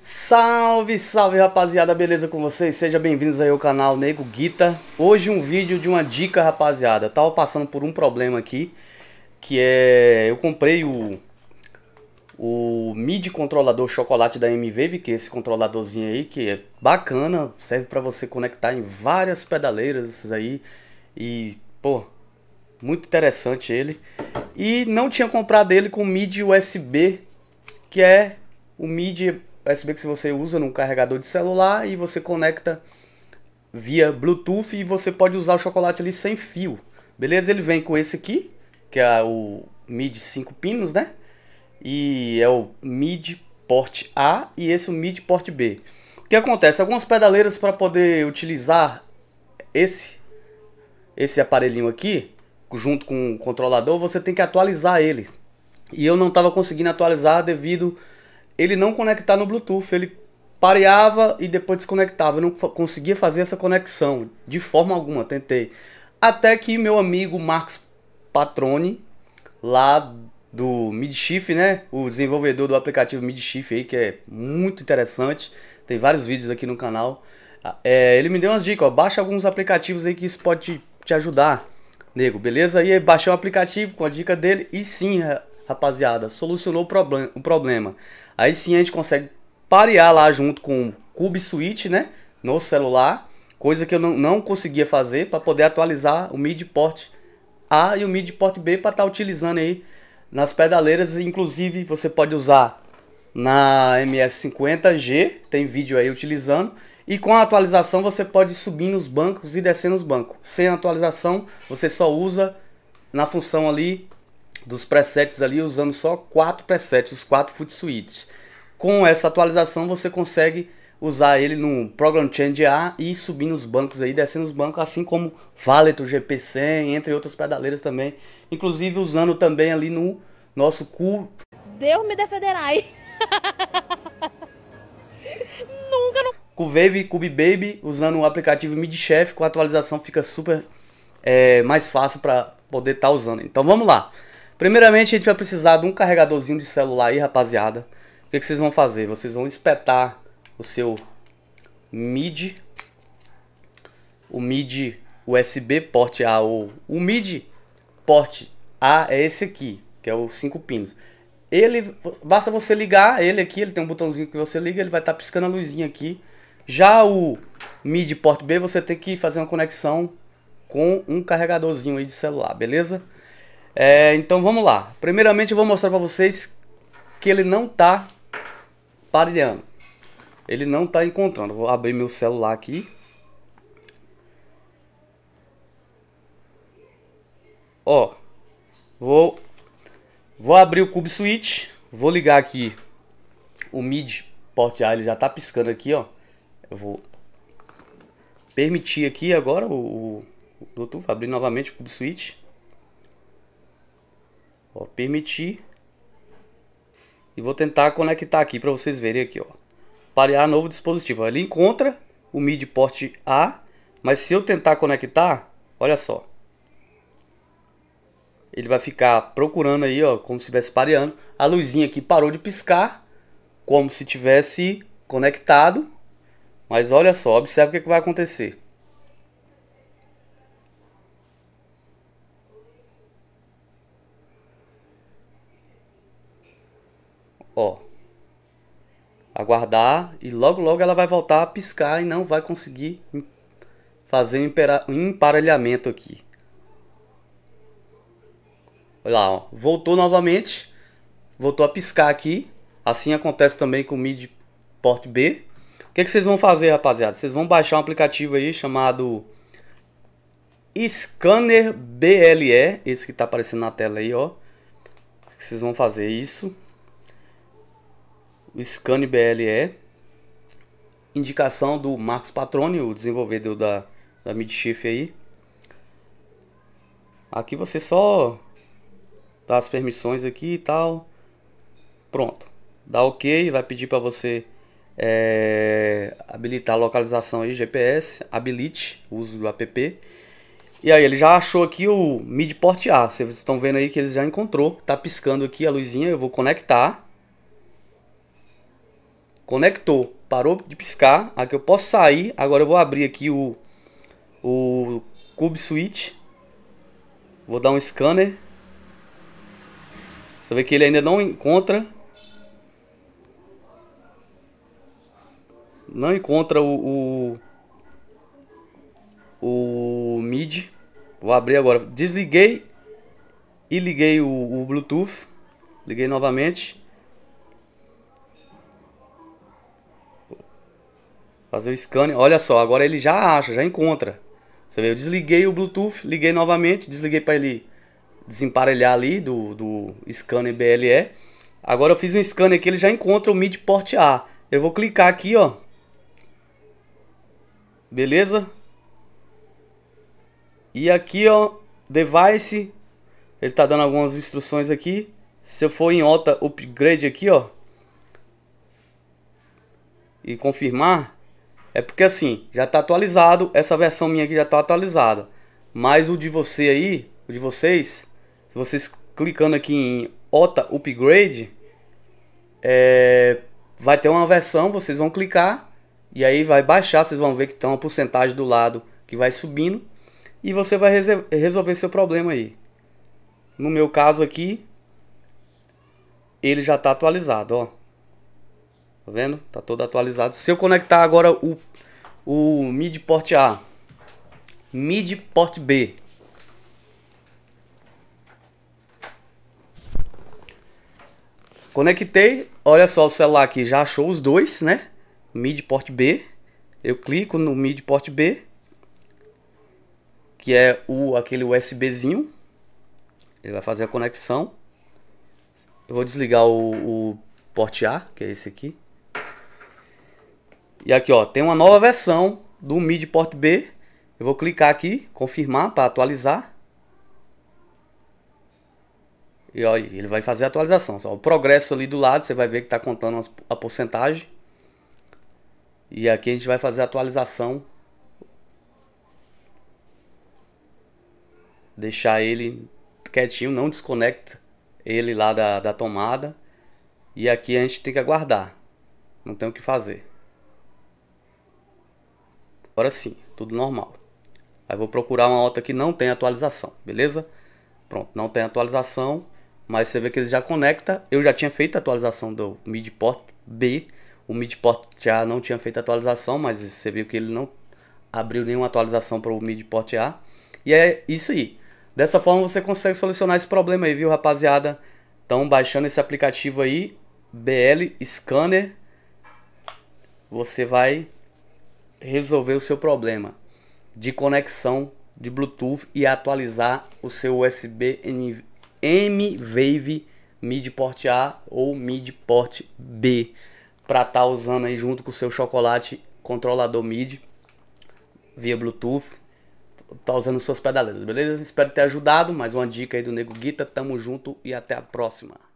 Salve, salve rapaziada, beleza com vocês? Sejam bem-vindos aí ao canal Nego Guita Hoje um vídeo de uma dica rapaziada eu Tava passando por um problema aqui Que é... eu comprei o... O MIDI controlador chocolate da m Que é esse controladorzinho aí que é bacana Serve pra você conectar em várias pedaleiras esses aí E, pô, muito interessante ele E não tinha comprado ele com MIDI USB Que é o MIDI USB que você usa num carregador de celular e você conecta via Bluetooth e você pode usar o chocolate ali sem fio. Beleza? Ele vem com esse aqui, que é o MIDI 5 pinos, né? E é o MIDI port A e esse é o MIDI port B. O que acontece? Algumas pedaleiras para poder utilizar esse esse aparelhinho aqui, junto com o controlador, você tem que atualizar ele. E eu não estava conseguindo atualizar devido ele não conectar no Bluetooth, ele pareava e depois desconectava. Eu não conseguia fazer essa conexão de forma alguma, tentei. Até que meu amigo Marcos Patrone, lá do Midshift, né? O desenvolvedor do aplicativo Midshift aí, que é muito interessante. Tem vários vídeos aqui no canal. É, ele me deu umas dicas, ó. Baixa alguns aplicativos aí que isso pode te, te ajudar, nego, beleza? E aí baixei um aplicativo com a dica dele e sim, rapaziada, solucionou o, problem o problema. Aí sim a gente consegue parear lá junto com o Cube Switch, né? No celular, coisa que eu não, não conseguia fazer para poder atualizar o mid port A e o mid port B para estar tá utilizando aí nas pedaleiras. Inclusive, você pode usar na MS50G, tem vídeo aí utilizando. E com a atualização você pode subir nos bancos e descer nos bancos. Sem atualização, você só usa na função ali dos presets ali usando só quatro presets, os quatro foot Suites. Com essa atualização você consegue usar ele no Program Change A e subir nos bancos aí, descendo os bancos, assim como Valetor GP100, entre outras pedaleiras também, inclusive usando também ali no nosso cu. Deus me defenderá aí. Nunca não. Cuvave, Cube Baby, usando o aplicativo MidChef, com a atualização fica super é, mais fácil para poder estar tá usando. Então vamos lá. Primeiramente, a gente vai precisar de um carregadorzinho de celular aí, rapaziada. O que, que vocês vão fazer? Vocês vão espetar o seu MIDI, o MIDI USB port A ou o MIDI port A é esse aqui, que é o 5 pinos. Ele basta você ligar ele aqui, ele tem um botãozinho que você liga, ele vai estar tá piscando a luzinha aqui. Já o MIDI port B, você tem que fazer uma conexão com um carregadorzinho aí de celular, beleza? É, então vamos lá. Primeiramente eu vou mostrar para vocês que ele não tá pareando. Ele não tá encontrando. Vou abrir meu celular aqui. Ó, vou vou abrir o Cube Switch, vou ligar aqui o MIDI port A, ele já tá piscando aqui, ó. Eu vou permitir aqui agora o, o Bluetooth, abrir novamente o Cube Switch. Ó, permitir. E vou tentar conectar aqui para vocês verem aqui, ó. Parear novo dispositivo. Ele encontra o MIDI port A, mas se eu tentar conectar, olha só. Ele vai ficar procurando aí, ó, como se estivesse pareando. A luzinha aqui parou de piscar, como se tivesse conectado. Mas olha só, observe o que, é que vai acontecer. Ó. Aguardar e logo logo ela vai voltar a piscar e não vai conseguir fazer um emparelhamento aqui. Olha lá, ó. voltou novamente, voltou a piscar aqui. Assim acontece também com o MIDI port B. O que, é que vocês vão fazer, rapaziada? Vocês vão baixar um aplicativo aí chamado Scanner BLE, esse que está aparecendo na tela aí, ó. Vocês vão fazer isso o Scan BLE, indicação do Marcos Patrone, o desenvolvedor da, da Midshift aí. Aqui você só dá as permissões aqui e tal. Pronto. Dá OK, vai pedir para você é, habilitar a localização aí GPS, habilite o uso do app. E aí ele já achou aqui o Midport A, vocês estão vendo aí que ele já encontrou, tá piscando aqui a luzinha, eu vou conectar. Conectou, parou de piscar. Aqui eu posso sair. Agora eu vou abrir aqui o, o Cube Switch. Vou dar um scanner. Você vê que ele ainda não encontra. Não encontra o, o, o MIDI. Vou abrir agora. Desliguei e liguei o, o Bluetooth. Liguei novamente. Fazer o scan. Olha só, agora ele já acha, já encontra. Você vê, eu desliguei o Bluetooth, liguei novamente, desliguei para ele desemparelhar ali do, do scanner BLE. Agora eu fiz um scan que ele já encontra o MIDI port A. Eu vou clicar aqui, ó. Beleza? E aqui, ó, device. Ele tá dando algumas instruções aqui. Se eu for em alta upgrade aqui, ó. E confirmar. É porque assim, já está atualizado, essa versão minha aqui já está atualizada. Mas o de você aí, o de vocês, se vocês clicando aqui em OTA Upgrade, é, vai ter uma versão, vocês vão clicar e aí vai baixar, vocês vão ver que tem uma porcentagem do lado que vai subindo e você vai resolver seu problema aí. No meu caso aqui, ele já está atualizado, ó. Tá vendo? Tá todo atualizado. Se eu conectar agora o, o MIDI port A, MIDI port B. Conectei, olha só o celular aqui, já achou os dois, né? MIDI port B. Eu clico no MIDI port B, que é o aquele USBzinho. Ele vai fazer a conexão. Eu vou desligar o, o port A, que é esse aqui. E aqui, ó, tem uma nova versão do MIDI port B. Eu vou clicar aqui, confirmar para atualizar. E ó, ele vai fazer a atualização. Só o progresso ali do lado, você vai ver que está contando a porcentagem. E aqui a gente vai fazer a atualização. Deixar ele quietinho, não desconecta ele lá da, da tomada. E aqui a gente tem que aguardar. Não tem o que fazer. Agora sim, tudo normal. Aí vou procurar uma outra que não tem atualização, beleza? Pronto, não tem atualização, mas você vê que ele já conecta. Eu já tinha feito a atualização do midport B, o midport A não tinha feito a atualização, mas você viu que ele não abriu nenhuma atualização para o midport A. E é isso aí. Dessa forma você consegue solucionar esse problema aí, viu, rapaziada? Então, baixando esse aplicativo aí, BL Scanner, você vai resolver o seu problema de conexão de Bluetooth e atualizar o seu USB M-Wave MIDI port A ou MIDI port B para estar tá usando aí junto com o seu chocolate controlador MIDI via Bluetooth tá usando suas pedaleiras, beleza? Espero ter ajudado, mais uma dica aí do Nego Guita, tamo junto e até a próxima.